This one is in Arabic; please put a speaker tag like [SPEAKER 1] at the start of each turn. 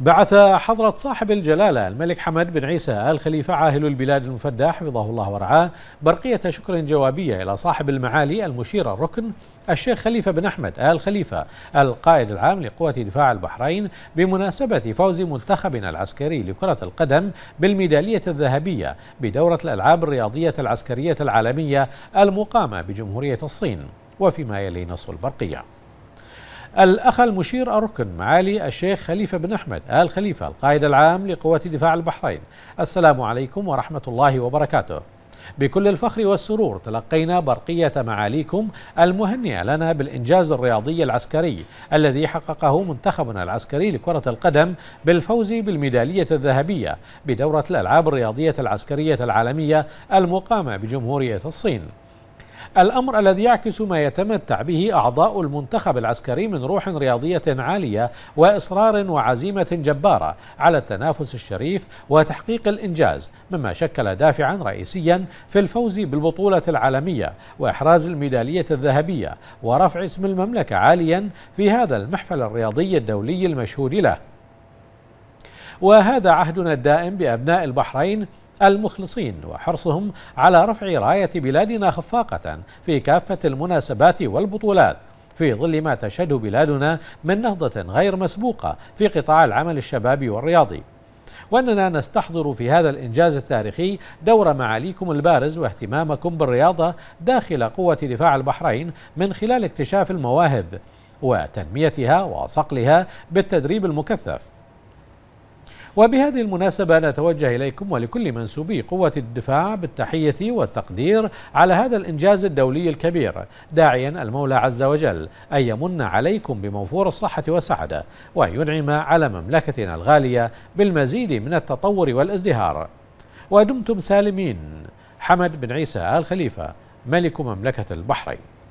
[SPEAKER 1] بعث حضرة صاحب الجلالة الملك حمد بن عيسى آل خليفة عاهل البلاد المفدى حفظه الله ورعاه برقية شكر جوابية إلى صاحب المعالي المشير الركن الشيخ خليفة بن أحمد آل خليفة القائد العام لقوة دفاع البحرين بمناسبة فوز منتخبنا العسكري لكرة القدم بالميدالية الذهبية بدورة الألعاب الرياضية العسكرية العالمية المقامة بجمهورية الصين وفيما يلي نص البرقيه الأخ المشير الركن معالي الشيخ خليفة بن أحمد آل خليفة القائد العام لقوات دفاع البحرين السلام عليكم ورحمة الله وبركاته بكل الفخر والسرور تلقينا برقية معاليكم المهنئة لنا بالإنجاز الرياضي العسكري الذي حققه منتخبنا العسكري لكرة القدم بالفوز بالميدالية الذهبية بدورة الألعاب الرياضية العسكرية العالمية المقامة بجمهورية الصين الأمر الذي يعكس ما يتمتع به أعضاء المنتخب العسكري من روح رياضية عالية وإصرار وعزيمة جبارة على التنافس الشريف وتحقيق الإنجاز مما شكل دافعا رئيسيا في الفوز بالبطولة العالمية وإحراز الميدالية الذهبية ورفع اسم المملكة عاليا في هذا المحفل الرياضي الدولي المشهود له وهذا عهدنا الدائم بأبناء البحرين المخلصين وحرصهم على رفع راية بلادنا خفاقة في كافة المناسبات والبطولات في ظل ما تشهده بلادنا من نهضة غير مسبوقة في قطاع العمل الشبابي والرياضي وأننا نستحضر في هذا الإنجاز التاريخي دور معاليكم البارز واهتمامكم بالرياضة داخل قوة دفاع البحرين من خلال اكتشاف المواهب وتنميتها وصقلها بالتدريب المكثف وبهذه المناسبة نتوجه إليكم ولكل منسوبي قوة الدفاع بالتحية والتقدير على هذا الإنجاز الدولي الكبير داعيا المولى عز وجل أن يمن عليكم بموفور الصحة والسعادة وأن ينعم على مملكتنا الغالية بالمزيد من التطور والازدهار ودمتم سالمين حمد بن عيسى آل خليفة ملك مملكة البحرين